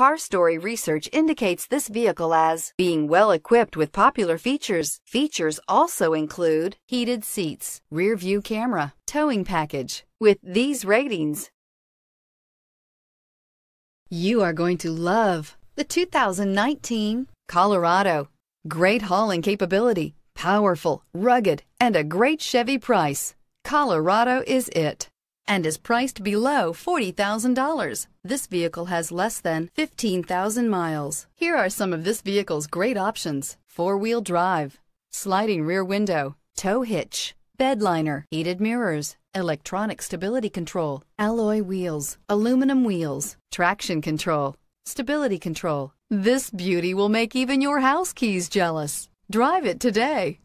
Car Story research indicates this vehicle as being well equipped with popular features. Features also include heated seats, rear view camera, towing package. With these ratings, you are going to love the 2019 Colorado. Great hauling capability, powerful, rugged, and a great Chevy price. Colorado is it and is priced below $40,000. This vehicle has less than 15,000 miles. Here are some of this vehicle's great options. Four-wheel drive, sliding rear window, tow hitch, bed liner, heated mirrors, electronic stability control, alloy wheels, aluminum wheels, traction control, stability control. This beauty will make even your house keys jealous. Drive it today.